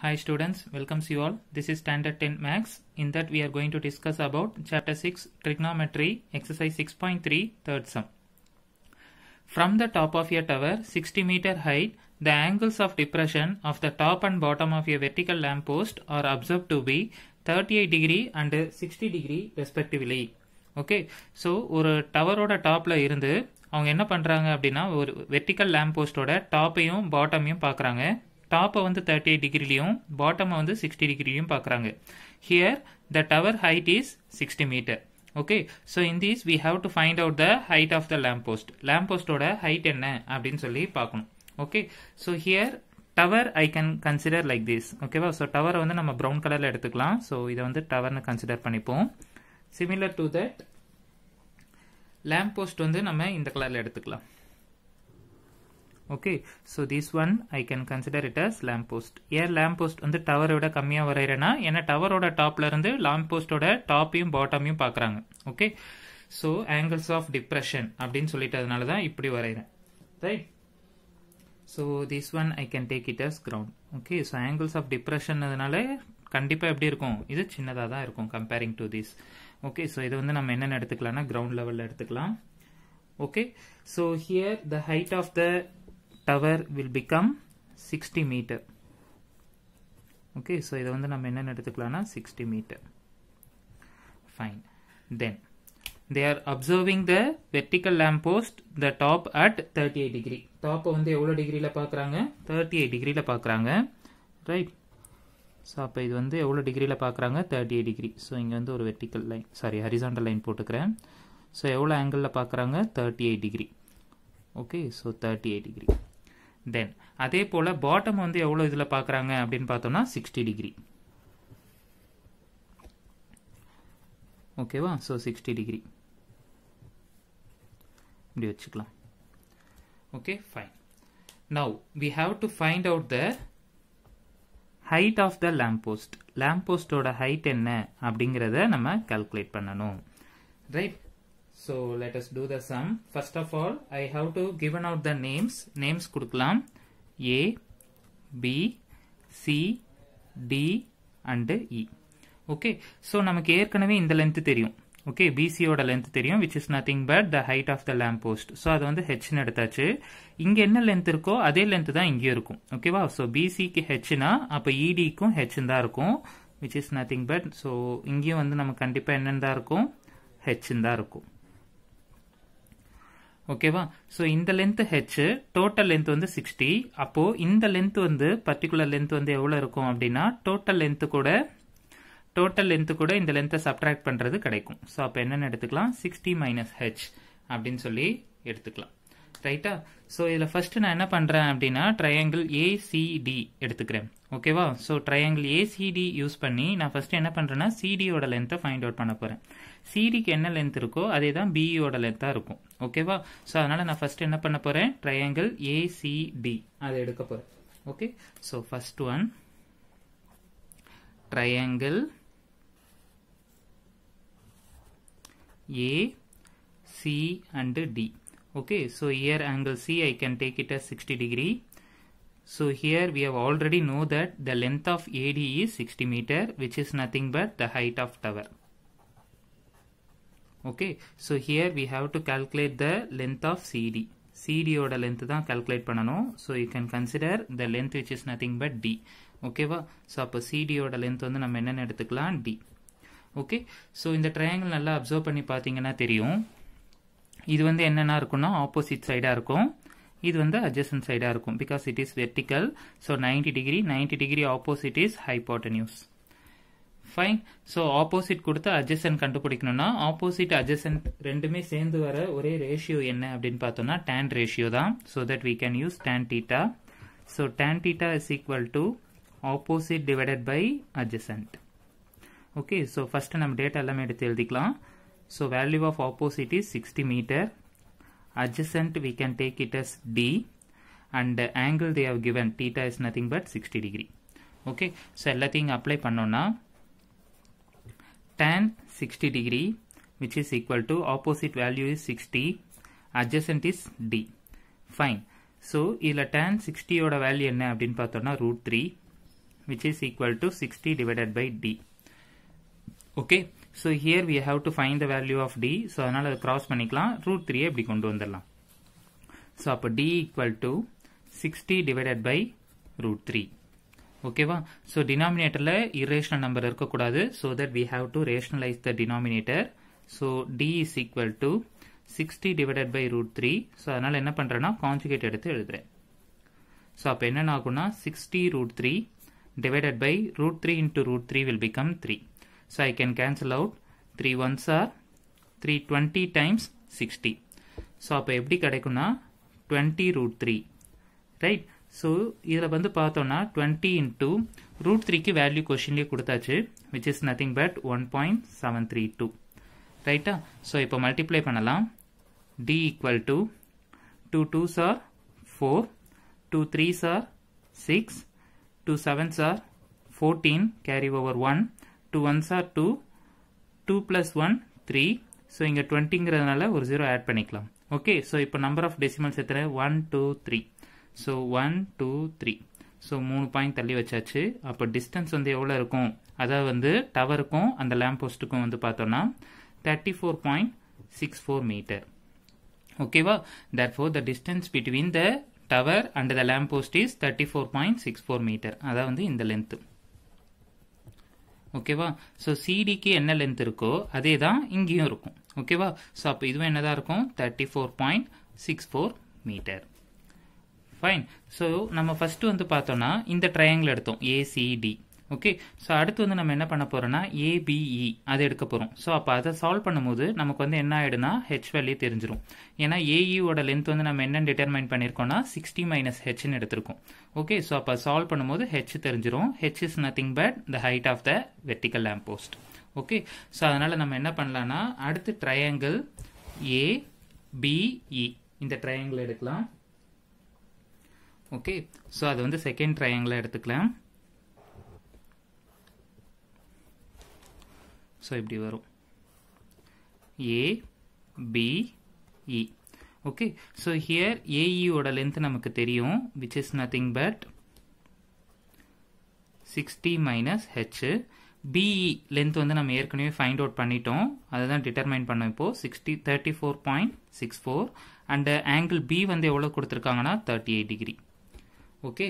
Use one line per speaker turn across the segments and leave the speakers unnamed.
Hi students, welcomes you all. This is standard 10 max. In that we are going to discuss about chapter 6 trigonometry exercise 6.3 third sum. From the top of a tower 60 meter height, the angles of depression of the top and bottom of a vertical lamppost are observed to be 38 degree and 60 degree respectively. Okay so ஒரு டவரோட டாப்பில் இருந்து அவங்க என்ன பண்ணுறாங்க அப்படின்னா ஒரு vertical lamp போஸ்ட்டோட டாப்பையும் பாட்டமையும் பார்க்குறாங்க டாப்பை வந்து தேர்ட்டி எயிட் டிகிரிலையும் பாட்டமை வந்து சிக்ஸ்டி டிகிரிலையும் பார்க்குறாங்க here the tower height is sixty metre okay so in these we have to find out the height of the lamp post lamp போஸ்டோட ஹைட் என்ன அப்படின்னு சொல்லி பார்க்கணும் okay so here tower I can consider like this ஓகேவா so டவரை வந்து நம்ம brown கலரில் எடுத்துக்கலாம் ஸோ இதை வந்து டவர்னு கன்சிடர் பண்ணிப்போம் similar to that lamp post வந்து நம்ம இந்த கலரில் எடுத்துக்கலாம் okay so this one I can consider it as lamp post here lamp post வந்து tower விட கம்மியா வரையறேன்னா ஏன்னா டவரோட ஓட topல இருந்து lamp post டாப்பையும் பாட்டமையும் பார்க்குறாங்க okay so angles of depression அப்படின்னு சொல்லிட்டதுனால தான் இப்படி வரைகிறேன் right so this one I can take it as ground okay so angles of depression கண்டிப்பாக எப்படி இருக்கும் இது சின்னதாக தான் இருக்கும் comparing to this okay so இது வந்து நம்ம என்னென்ன எடுத்துக்கலாம்னா கிரவுண்ட் லெவலில் எடுத்துக்கலாம் okay so here the height of the tower will become 60 meter okay so இது வந்து நாம் என்ன நடுத்துக்கலானா 60 meter fine then they are observing the vertical lamp post the top at 38 degree top வந்து எவ்வளவு degreeல பார்க்கிறாங்க 38 degreeல பார்க்கிறாங்க right so அப்போ இது வந்து எவ்வளோ degreeல பார்க்கிறாங்க 38 degree so இங்க வந்து ஒரு vertical line sorry horizontal line போட்டுக்கிறேன் so எவ்வளோ angleல பார்க்கிறாங்க 38 degree okay so 38 degree தென் அதே போல் பாட்டம் வந்து எவ்வளோ இதில் பார்க்குறாங்க அப்படின்னு பார்த்தோம்னா சிக்ஸ்டி டிகிரி ஓகேவா ஸோ சிக்ஸ்டி டிகிரி இப்படி வச்சுக்கலாம் okay fine now we have to find out the height of the lamp post lamp போஸ்டோட ஹைட் என்ன அப்படிங்கிறத நம்ம கால்குலேட் பண்ணணும் right So let us do the sum. First of all, I have to given out the names. Names kudukalam. A, B, C, D and E. Okay so நமக்கு ஏற்கனவே இந்த length தெரியும் okay பிசியோட length தெரியும் which is nothing but the height of the lamp post so அது வந்து ஹெச்னு எடுத்தாச்சு இங்கே என்ன லென்த் இருக்கோ அதே லென்த் தான் இங்கேயும் இருக்கும் ஓகேவா ஸோ பிசிக்கு ஹெச்னா அப்போ இடிக்கும் ஹெச் தான் இருக்கும் which is nothing but so இங்கேயும் வந்து நமக்கு கண்டிப்பாக என்னென்னு தான் இருக்கும் ஹெச் தான் இருக்கும் ஓகேவா ஸோ இந்த லென்த் ஹெச் டோட்டல் லென்த் வந்து சிக்ஸ்டி அப்போது இந்த லென்த் வந்து பர்டிகுலர் லென்த் வந்து எவ்வளோ இருக்கும் அப்படின்னா டோட்டல் லென்த்து கூட டோட்டல் லென்த்து கூட இந்த லென்த்தை சப்ட்ராக்ட் பண்ணுறது கிடைக்கும் ஸோ அப்போ என்னென்னு எடுத்துக்கலாம் சிக்ஸ்டி மைனஸ் ஹெச் அப்படின்னு சொல்லி எடுத்துக்கலாம் ரைட்டா ஸோ இதில் ஃபஸ்ட்டு நான் என்ன பண்ணுறேன் அப்படின்னா ட்ரையாங்கிள் ஏசிடி எடுத்துக்கிறேன் ஓகேவா ஸோ ட்ரையாங்கிள் ஏசிடி யூஸ் பண்ணி நான் ஃபஸ்ட்டு என்ன பண்ணுறேன்னா சிடியோட லென்த்தை ஃபைண்ட் அவுட் பண்ண போகிறேன் சிடிக்கு என்ன லென்த் இருக்கோ அதே தான் பிஇயோட e லென்த்தாக இருக்கும் ஓகேவா ஸோ அதனால் நான் ஃபஸ்ட்டு என்ன பண்ண போகிறேன் ட்ரையாங்கிள் ஏசிடி அதை எடுக்க போகிறேன் okay so first one triangle A C and D okay so here angle C I can take it as 60 degree so here we have already know that the length of AD is 60 meter which is nothing but the height of tower okay so here we have to calculate the length of CD CD the length தான் calculate பண்ணணும் so you can consider the length which is nothing but D ஓகேவா so அப்போ CD the length வந்து நம்ம என்னென்னு எடுத்துக்கலாம் D in the triangle triangle நல்லா observe பண்ணி பார்த்தீங்கன்னா தெரியும் இது வந்து என்னென்ன இருக்குன்னா ஆப்போசிட் சைடாக இருக்கும் இது வந்து அட்ஜசன் சைடாக இருக்கும் because it is vertical so ninety degree ninety degree opposite is hypotenuse fine so opposite கொடுத்து அட்ஜசன் கண்டுபிடிக்கணும்னா ஆப்போசிட் அட்ஜசன் ரெண்டுமே சேர்ந்து வர ஒரே ரேஷியோ என்ன அப்படின்னு பார்த்தோம்னா டேன் ரேஷியோ தான் so that we can use tan theta so tan theta is equal to opposite divided by adjacent okay so first நம்ம டேட்டா எல்லாமே எடுத்து எழுதிக்கலாம் So value of opposite is 60 meter. Adjacent we can take it as D and the angle they have given theta is nothing but 60 degree. Okay, so everything apply பண்ணோம்னா tan 60 degree which is equal to opposite value is 60 adjacent is D. Fine. So இதில் tan 60 ஓட value என்ன அப்படின் பார்த்தோம்னா root 3 which is equal to 60 divided by D. Okay. So here we have to find the value of D so அதனால் அதை cross பண்ணிக்கலாம் root 3 இப்படி கொண்டு வந்துடலாம் ஸோ அப்போ D equal to sixty divided by root three ஓகேவா so டினாமினேட்டரில் irrational number இருக்கக்கூடாது so that we have to rationalise the denominator ஸோ d is equal to sixty divided by root three so அதனால் என்ன பண்ணுறேன்னா கான்ஜுகேட் எடுத்து எழுதுறேன் ஸோ அப்போ என்னென்ன ஆகும்னா sixty root three divided by root three into root three will become three So I can cancel out 3 ones are 320 times 60. So how do 20 root 3. Right? So here is 20 into root 3 ki value which is nothing but 1.732. Right? So if I multiply panalaam. d equal to 2 twos are 4, 2 threes are 6, 2 sevens are 14 carry over 1. Two ones are two two plus one three so இங்கே டுவெண்ட்டிங்கிறதுனால ஒரு zero add பண்ணிக்கலாம் okay so இப்போ number of decimals எத்தனை one two three so one two three so மூணு point தள்ளி வச்சாச்சு அப்போ டிஸ்டன்ஸ் வந்து எவ்வளோ இருக்கும் அதாவது வந்து டவருக்கும் அந்த லேம்ப் போஸ்ட்டுக்கும் வந்து பார்த்தோன்னா thirty four point six four metre ஓகேவா that for the distance between the tower and the lamp post is thirty four point six four metre அதாவது இந்த லென்த்து ஓகேவா ஸோ சிடிக்கு என்ன லென்த் இருக்கோ அதே தான் இங்கேயும் இருக்கும் ஓகேவா ஸோ அப்போ இதுவும் என்னதான் இருக்கும் thirty four point six four metre fine so நம்ம ஃபஸ்ட்டு வந்து பார்த்தோன்னா இந்த ட்ரையாங்கிள் எடுத்தோம் ஏசிடி ஓகே ஸோ அடுத்து வந்து நம்ம என்ன பண்ண போகிறோம்னா ஏபிஇ e அதை எடுக்க போகிறோம் ஸோ அப்போ அதை சால்வ் பண்ணும்போது நமக்கு வந்து என்ன ஆகிடுனா ஹெச் வேல்யூ தெரிஞ்சிடும் ஏன்னா ஏஇயோட e லென்த் வந்து நம்ம என்னென்னு டிட்டர்மைன் பண்ணியிருக்கோம்னா சிக்ஸ்டி மைனஸ் ஹெச்னு எடுத்திருக்கோம் ஓகே ஸோ அப்போ சால்வ் பண்ணும்போது ஹெச் தெரிஞ்சிடும் H is nothing but the height of the vertical lamp post okay so அதனால் நம்ம என்ன பண்ணலான்னா அடுத்து ட்ரையாங்கிள் ஏபிஇ e. இந்த ட்ரையாங்கிள் எடுக்கலாம் ஓகே ஸோ அது வந்து செகண்ட் ட்ரையாங்கிளாக எடுத்துக்கலாம் ஸோ இப்படி வரும் A B okay so here ஏஇயோட லென்த் நமக்கு தெரியும் which is nothing but sixty minus H BE length வந்து நம்ம ஏற்கனவே ஃபைண்ட் அவுட் பண்ணிட்டோம் அதை தான் டிட்டர்மைன் பண்ணோம் இப்போது sixty thirty four point six four and angle B வந்து எவ்வளோ கொடுத்துருக்காங்கன்னா thirty eight degree okay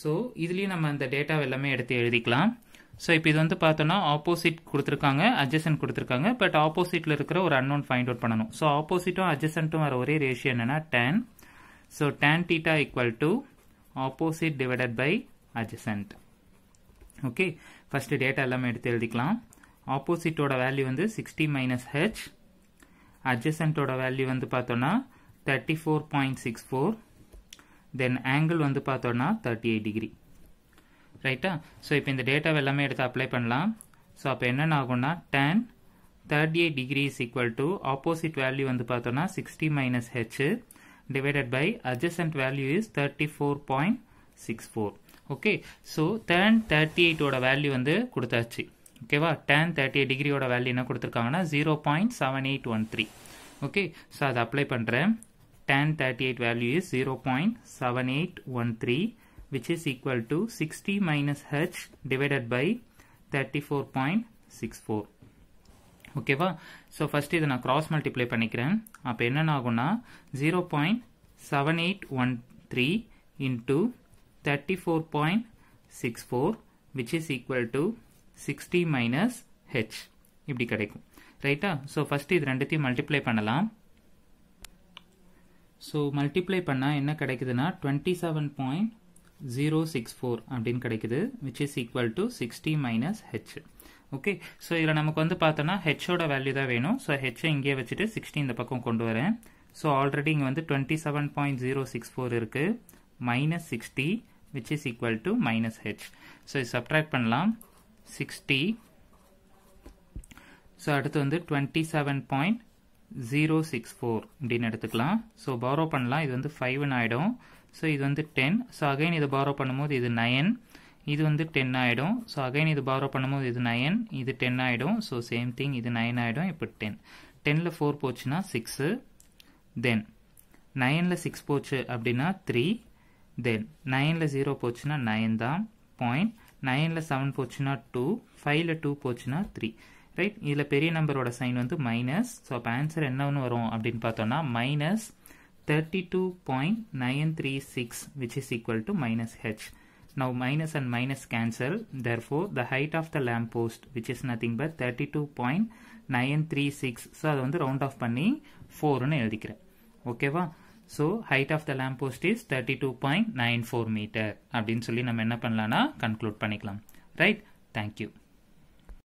so இதுலேயும் நம்ம அந்த டேட்டாவை எல்லாமே எடுத்து எழுதிக்கலாம் ஸோ இப்போ இது வந்து பார்த்தோன்னா ஆப்போசிட் கொடுத்துருக்காங்க அட்ஜசன்ட் கொடுத்துருக்காங்க பட் ஆப்போசிட்டில் இருக்கிற ஒரு அன்னோன் ஃபைண்ட் அவுட் பண்ணணும் ஸோ ஆப்போசிட்டும் அட்ஜசன்ட்டும் வர ஒரே ரேஷியோ என்னென்னா tan so tan theta equal to opposite divided by adjacent okay first data எல்லாமே எடுத்து எழுதிக்கலாம் ஆப்போசிட்டோட வேல்யூ வந்து சிக்ஸ்டி மைனஸ் ஹெச் அட்ஜசன்ட்டோட வேல்யூ வந்து பார்த்தோன்னா thirty four point six four then angle வந்து பார்த்தோன்னா தேர்ட்டி எயிட் டிகிரி ரைட்டா ஸோ இப்போ இந்த டேட்டாவை எல்லாமே எடுத்து அப்ளை பண்ணலாம் ஸோ அப்போ என்னென்ன ஆகும்னா tan thirty eight degrees equal to opposite value வந்து பார்த்தோன்னா sixty minus H divided by adjacent value is thirty four point six four okay so tan thirty எயிட்டோட வேல்யூ வந்து கொடுத்தாச்சு ஓகேவா டென் தேர்ட்டி எயிட் டிகிரியோட வேல்யூ என்ன கொடுத்துருக்காங்கன்னா zero point seven eight one three okay so அதை அப்ளை பண்ணுறேன் tan thirty eight value is zero point seven eight one three which is equal to 60 minus h divided by 34.64 ஓகேவா so first இதை நான் cross multiply பண்ணிக்கிறேன் அப்போ என்னென்ன ஆகும்னா zero point seven eight one three into thirty four point six four which is equal to sixty minus H இப்படி கிடைக்கும் ரைட்டா ஸோ ஃபர்ஸ்ட் இது ரெண்டுத்தையும் மல்டிப்ளை பண்ணலாம் ஸோ மல்டிப்ளை பண்ணால் என்ன கிடைக்குதுன்னா twenty seven point zero six four அப்படின்னு கிடைக்குது which is equal to sixty minus H okay so இதில் நமக்கு வந்து பார்த்தோன்னா ஹெச்சோட வேல்யூ தான் வேணும் ஸோ ஹெச்சை இங்கேயே வச்சுட்டு சிக்ஸ்டி இந்த பக்கம் கொண்டு வரேன் ஸோ ஆல்ரெடி இங்கே வந்து twenty seven point zero six four இருக்குது minus sixty which is equal to minus H so இது சப்ட்ராக்ட் பண்ணலாம் சிக்ஸ்டி ஸோ அடுத்து வந்து twenty seven point zero six four அப்படின்னு எடுத்துக்கலாம் ஸோ பாரோ பண்ணலாம் இது வந்து ஃபைவ்னு ஆகிடும் ஸோ இது வந்து டென் ஸோ அகைன் இதை பாரோ பண்ணும்போது இது நயன் இது வந்து டென் ஆகிடும் ஸோ அகைன் இது பாரோ பண்ணும்போது இது நயன் இது டென் ஆகிடும் ஸோ சேம் திங் இது நயன் ஆகிடும் இப்போ டென் டெனில் ஃபோர் போச்சுன்னா சிக்ஸு தென் நயனில் சிக்ஸ் போச்சு அப்படின்னா த்ரீ தென் நயனில் ஜீரோ போச்சுன்னா நயன் தான் பாயிண்ட் நயனில் செவன் போச்சுன்னா டூ ஃபைவ்ல டூ போச்சுன்னா த்ரீ ரைட் இதில் பெரிய நம்பரோட சைன் வந்து மைனஸ் ஸோ அப்போ ஆன்சர் என்ன ஒன்று வரும் அப்படின்னு பார்த்தோன்னா minus 32.936 which is equal to minus h. Now minus and minus cancel therefore the height of the lamppost which is nothing but 32.936 so that round off panni 4 okay so height of the lamppost is 32.94 meter. Abdin solli na conclude paniklam. Right? Thank you.